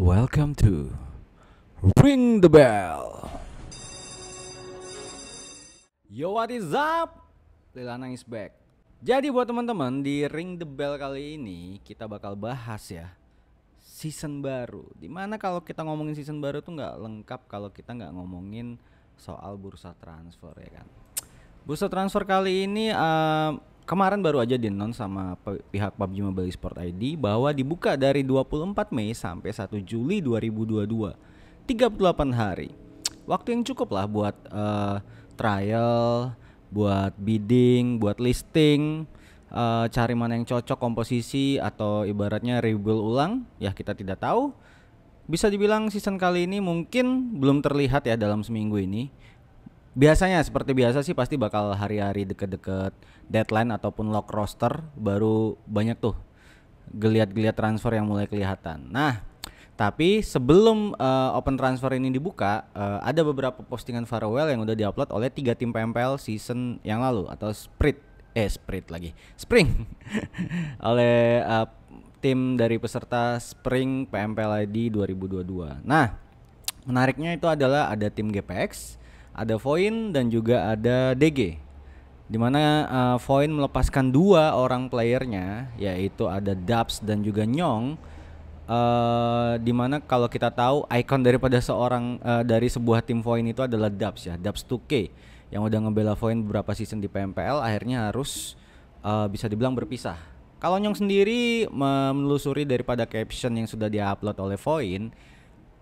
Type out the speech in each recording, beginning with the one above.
Welcome to Ring the Bell. Yo what is up? Lilana is back. Jadi buat teman-teman di Ring the Bell kali ini kita bakal bahas ya season baru. Dimana kalau kita ngomongin season baru tuh nggak lengkap kalau kita nggak ngomongin soal bursa transfer ya kan. Bursa transfer kali ini uh, kemarin baru aja di-announce sama pihak PUBG Mobile Sport ID bahwa dibuka dari 24 Mei sampai 1 Juli 2022. 38 hari. Waktu yang cukup lah buat uh, trial, buat bidding, buat listing, uh, cari mana yang cocok komposisi atau ibaratnya rebuild ulang, ya kita tidak tahu. Bisa dibilang season kali ini mungkin belum terlihat ya dalam seminggu ini biasanya seperti biasa sih pasti bakal hari-hari deket-deket deadline ataupun lock roster baru banyak tuh geliat-geliat transfer yang mulai kelihatan. Nah, tapi sebelum uh, open transfer ini dibuka, uh, ada beberapa postingan farewell yang udah diupload oleh tiga tim PMPL season yang lalu atau sprint eh sprint lagi spring oleh uh, tim dari peserta spring PMPL ID 2022. Nah, menariknya itu adalah ada tim GPX, ada Voin dan juga ada DG. Dimana uh, eh, Voin melepaskan dua orang playernya, yaitu ada Dubs dan juga Nyong. Uh, eh, dimana kalau kita tahu ikon daripada seorang uh, dari sebuah tim Voin itu adalah Dubs ya, Dubs 2K yang udah ngebela Voin beberapa season di PMPL akhirnya harus uh, bisa dibilang berpisah. Kalau Nyong sendiri menelusuri daripada caption yang sudah diupload oleh Voin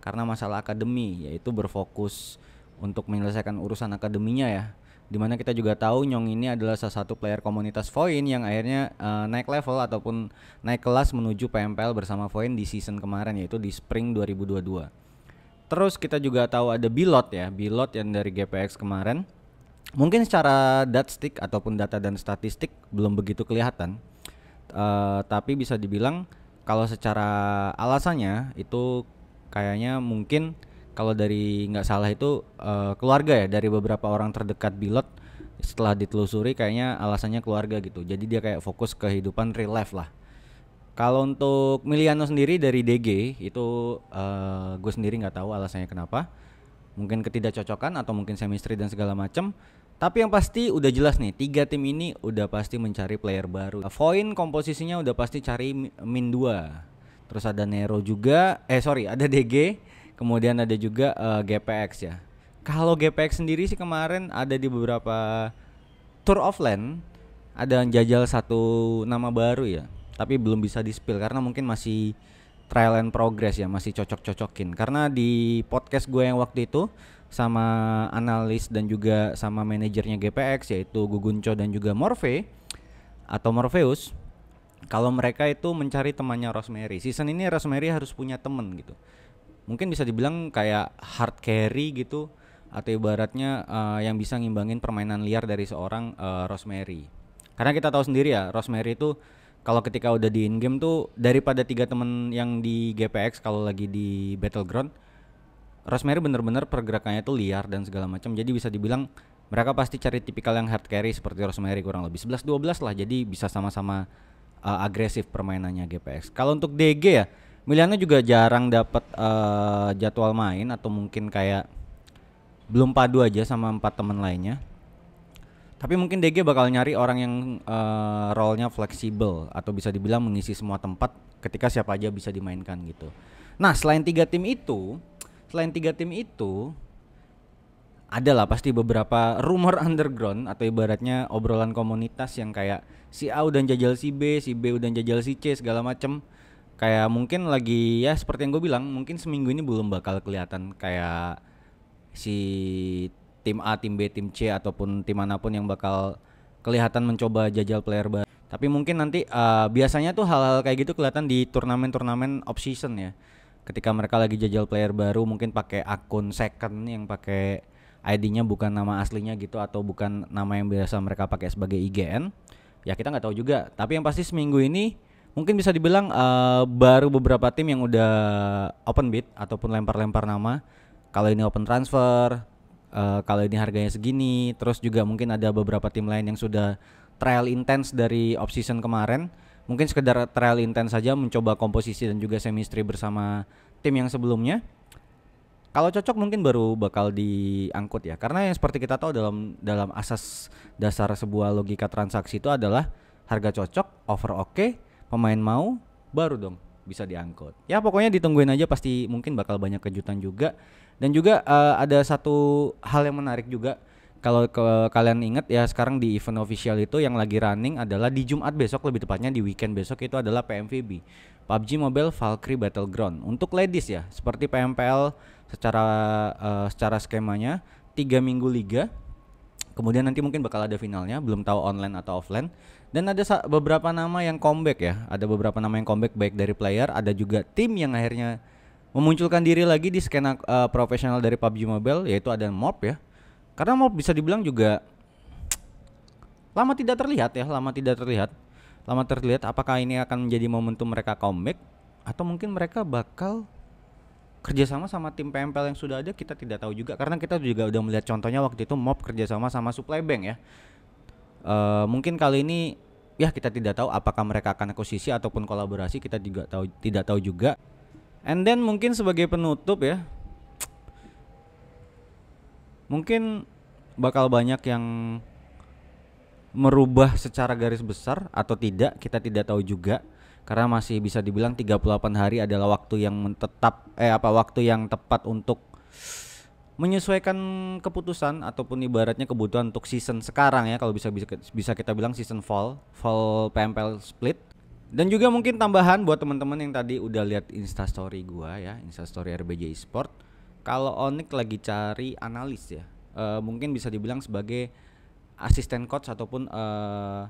karena masalah akademi yaitu berfokus untuk menyelesaikan urusan akademinya ya. Dimana kita juga tahu Nyong ini adalah salah satu player komunitas Voin yang akhirnya uh, naik level ataupun naik kelas menuju PMPL bersama Voin di season kemarin yaitu di Spring 2022. Terus kita juga tahu ada Bilot ya, Bilot yang dari GPX kemarin. Mungkin secara stick ataupun data dan statistik belum begitu kelihatan. Uh, tapi bisa dibilang kalau secara alasannya itu kayaknya mungkin kalau dari nggak salah itu uh, keluarga ya dari beberapa orang terdekat Bilot setelah ditelusuri kayaknya alasannya keluarga gitu. Jadi dia kayak fokus kehidupan real life lah. Kalau untuk Miliano sendiri dari DG itu uh, gue sendiri nggak tahu alasannya kenapa. Mungkin ketidakcocokan atau mungkin semistri dan segala macem. Tapi yang pasti udah jelas nih, tiga tim ini udah pasti mencari player baru. Voin komposisinya udah pasti cari Min 2. Terus ada Nero juga, eh sorry ada DG Kemudian ada juga uh, eh, GPX ya. Kalau GPX sendiri sih kemarin ada di beberapa tour offline ada yang jajal satu nama baru ya. Tapi belum bisa di-spill karena mungkin masih trial and progress ya, masih cocok-cocokin. Karena di podcast gue yang waktu itu sama analis dan juga sama manajernya GPX yaitu Gugunco dan juga Morphe atau Morpheus kalau mereka itu mencari temannya Rosemary. Season ini Rosemary harus punya temen gitu mungkin bisa dibilang kayak hard carry gitu atau ibaratnya uh, yang bisa ngimbangin permainan liar dari seorang uh, Rosemary. Karena kita tahu sendiri ya, Rosemary itu kalau ketika udah di in game tuh daripada tiga temen yang di GPX kalau lagi di battleground, Rosemary bener-bener pergerakannya tuh liar dan segala macam. Jadi bisa dibilang mereka pasti cari tipikal yang hard carry seperti Rosemary kurang lebih 11 12 lah. Jadi bisa sama-sama uh, agresif permainannya GPX. Kalau untuk DG ya, Miliano juga jarang dapat uh, eh, jadwal main atau mungkin kayak belum padu aja sama empat teman lainnya. Tapi mungkin DG bakal nyari orang yang uh, role-nya fleksibel atau bisa dibilang mengisi semua tempat ketika siapa aja bisa dimainkan gitu. Nah, selain tiga tim itu, selain tiga tim itu adalah pasti beberapa rumor underground atau ibaratnya obrolan komunitas yang kayak si A udah jajal si B, si B udah jajal si C segala macem kayak mungkin lagi ya seperti yang gue bilang mungkin seminggu ini belum bakal kelihatan kayak si tim A, tim B, tim C ataupun tim manapun yang bakal kelihatan mencoba jajal player baru. Tapi mungkin nanti uh, biasanya tuh hal-hal kayak gitu kelihatan di turnamen-turnamen off season ya. Ketika mereka lagi jajal player baru mungkin pakai akun second yang pakai ID-nya bukan nama aslinya gitu atau bukan nama yang biasa mereka pakai sebagai IGN. Ya kita nggak tahu juga. Tapi yang pasti seminggu ini mungkin bisa dibilang uh, baru beberapa tim yang udah open bid ataupun lempar-lempar nama. Kalau ini open transfer, uh, kalau ini harganya segini, terus juga mungkin ada beberapa tim lain yang sudah trial intense dari off season kemarin. Mungkin sekedar trial intense saja mencoba komposisi dan juga semistri bersama tim yang sebelumnya. Kalau cocok mungkin baru bakal diangkut ya. Karena yang seperti kita tahu dalam dalam asas dasar sebuah logika transaksi itu adalah harga cocok, over oke, okay, pemain mau baru dong bisa diangkut. Ya pokoknya ditungguin aja pasti mungkin bakal banyak kejutan juga. Dan juga uh, ada satu hal yang menarik juga kalau ke kalian ingat ya sekarang di event official itu yang lagi running adalah di Jumat besok lebih tepatnya di weekend besok itu adalah PMVB PUBG Mobile Valkyrie Battleground untuk ladies ya seperti PMPL secara uh, secara skemanya tiga minggu liga Kemudian nanti mungkin bakal ada finalnya, belum tahu online atau offline. Dan ada beberapa nama yang comeback ya. Ada beberapa nama yang comeback baik dari player, ada juga tim yang akhirnya memunculkan diri lagi di skena uh, profesional dari PUBG Mobile yaitu ada Mob ya. Karena Mob bisa dibilang juga lama tidak terlihat ya, lama tidak terlihat. Lama terlihat apakah ini akan menjadi momentum mereka comeback atau mungkin mereka bakal kerjasama sama tim PMPL yang sudah ada kita tidak tahu juga karena kita juga udah melihat contohnya waktu itu MOB kerjasama sama supply bank ya uh, mungkin kali ini ya kita tidak tahu apakah mereka akan akuisisi ataupun kolaborasi kita juga tahu tidak tahu juga and then mungkin sebagai penutup ya mungkin bakal banyak yang merubah secara garis besar atau tidak kita tidak tahu juga karena masih bisa dibilang 38 hari adalah waktu yang tetap eh apa waktu yang tepat untuk menyesuaikan keputusan ataupun ibaratnya kebutuhan untuk season sekarang ya kalau bisa bisa kita bilang season fall fall PMPL split dan juga mungkin tambahan buat teman-teman yang tadi udah lihat instastory gua ya instastory RBJ Sport kalau Onik lagi cari analis ya uh, mungkin bisa dibilang sebagai asisten coach ataupun uh,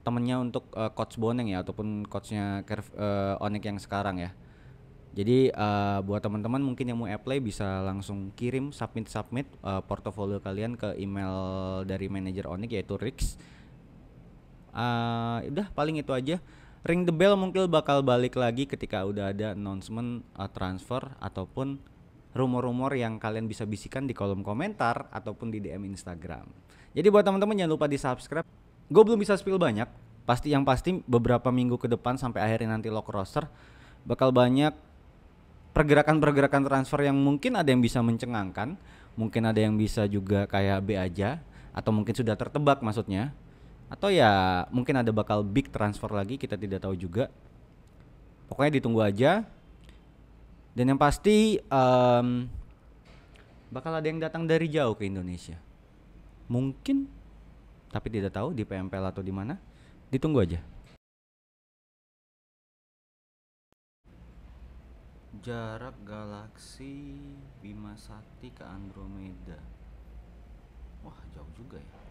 temennya untuk uh, coach Boneng ya ataupun coachnya uh, Onik yang sekarang ya. Jadi uh, buat teman-teman mungkin yang mau apply bisa langsung kirim submit submit uh, portofolio kalian ke email dari manajer Onik yaitu Rix. Uh, udah paling itu aja. Ring the bell mungkin bakal balik lagi ketika udah ada announcement uh, transfer ataupun rumor-rumor yang kalian bisa bisikan di kolom komentar ataupun di DM Instagram. Jadi buat teman-teman jangan lupa di subscribe gue belum bisa spill banyak pasti yang pasti beberapa minggu ke depan sampai akhirnya nanti lock roster bakal banyak pergerakan-pergerakan transfer yang mungkin ada yang bisa mencengangkan mungkin ada yang bisa juga kayak B aja atau mungkin sudah tertebak maksudnya atau ya mungkin ada bakal big transfer lagi kita tidak tahu juga pokoknya ditunggu aja dan yang pasti um, bakal ada yang datang dari jauh ke Indonesia mungkin tapi tidak tahu di PMPL atau di mana, ditunggu aja. Jarak galaksi Bima Sakti ke Andromeda. Wah, jauh juga ya.